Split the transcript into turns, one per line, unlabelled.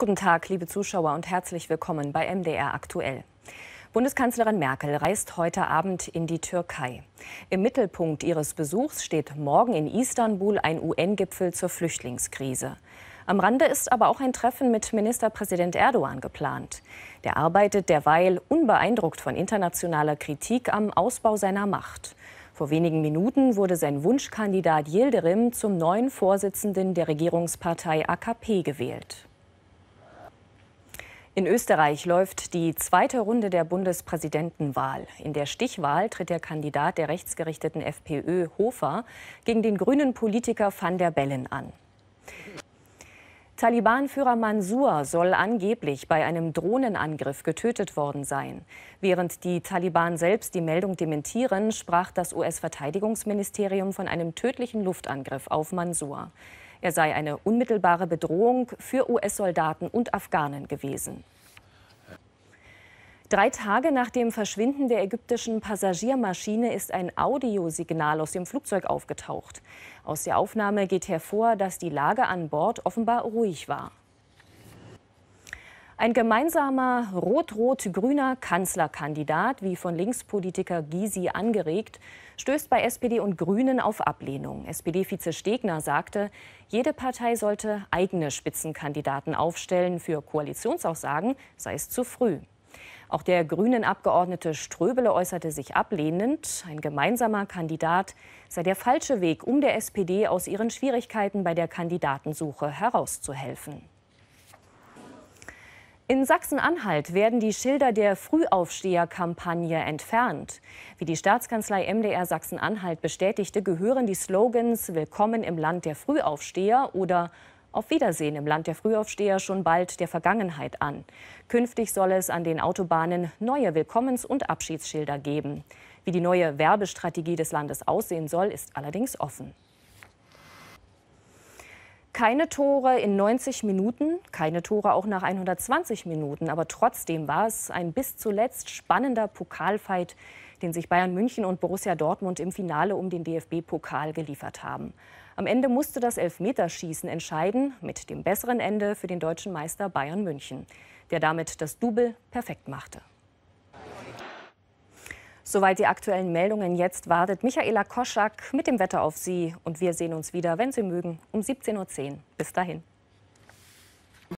Guten Tag, liebe Zuschauer und herzlich willkommen bei MDR Aktuell. Bundeskanzlerin Merkel reist heute Abend in die Türkei. Im Mittelpunkt ihres Besuchs steht morgen in Istanbul ein UN-Gipfel zur Flüchtlingskrise. Am Rande ist aber auch ein Treffen mit Ministerpräsident Erdogan geplant. Der arbeitet derweil unbeeindruckt von internationaler Kritik am Ausbau seiner Macht. Vor wenigen Minuten wurde sein Wunschkandidat Yildirim zum neuen Vorsitzenden der Regierungspartei AKP gewählt. In Österreich läuft die zweite Runde der Bundespräsidentenwahl. In der Stichwahl tritt der Kandidat der rechtsgerichteten FPÖ Hofer gegen den grünen Politiker van der Bellen an. Taliban-Führer Mansour soll angeblich bei einem Drohnenangriff getötet worden sein. Während die Taliban selbst die Meldung dementieren, sprach das US-Verteidigungsministerium von einem tödlichen Luftangriff auf Mansour. Er sei eine unmittelbare Bedrohung für US-Soldaten und Afghanen gewesen. Drei Tage nach dem Verschwinden der ägyptischen Passagiermaschine ist ein Audiosignal aus dem Flugzeug aufgetaucht. Aus der Aufnahme geht hervor, dass die Lage an Bord offenbar ruhig war. Ein gemeinsamer rot-rot-grüner Kanzlerkandidat, wie von Linkspolitiker Gysi angeregt, stößt bei SPD und Grünen auf Ablehnung. SPD-Vize Stegner sagte, jede Partei sollte eigene Spitzenkandidaten aufstellen. Für Koalitionsaussagen sei es zu früh. Auch der grünen Abgeordnete Ströbele äußerte sich ablehnend. Ein gemeinsamer Kandidat sei der falsche Weg, um der SPD aus ihren Schwierigkeiten bei der Kandidatensuche herauszuhelfen. In Sachsen-Anhalt werden die Schilder der Frühaufsteher-Kampagne entfernt. Wie die Staatskanzlei MDR Sachsen-Anhalt bestätigte, gehören die Slogans Willkommen im Land der Frühaufsteher oder auf Wiedersehen im Land der Frühaufsteher schon bald der Vergangenheit an. Künftig soll es an den Autobahnen neue Willkommens- und Abschiedsschilder geben. Wie die neue Werbestrategie des Landes aussehen soll, ist allerdings offen. Keine Tore in 90 Minuten, keine Tore auch nach 120 Minuten. Aber trotzdem war es ein bis zuletzt spannender Pokalfight, den sich Bayern München und Borussia Dortmund im Finale um den DFB-Pokal geliefert haben. Am Ende musste das Elfmeterschießen entscheiden, mit dem besseren Ende für den deutschen Meister Bayern München, der damit das Double perfekt machte. Soweit die aktuellen Meldungen. Jetzt wartet Michaela Koschak mit dem Wetter auf Sie. Und wir sehen uns wieder, wenn Sie mögen, um 17.10 Uhr. Bis dahin.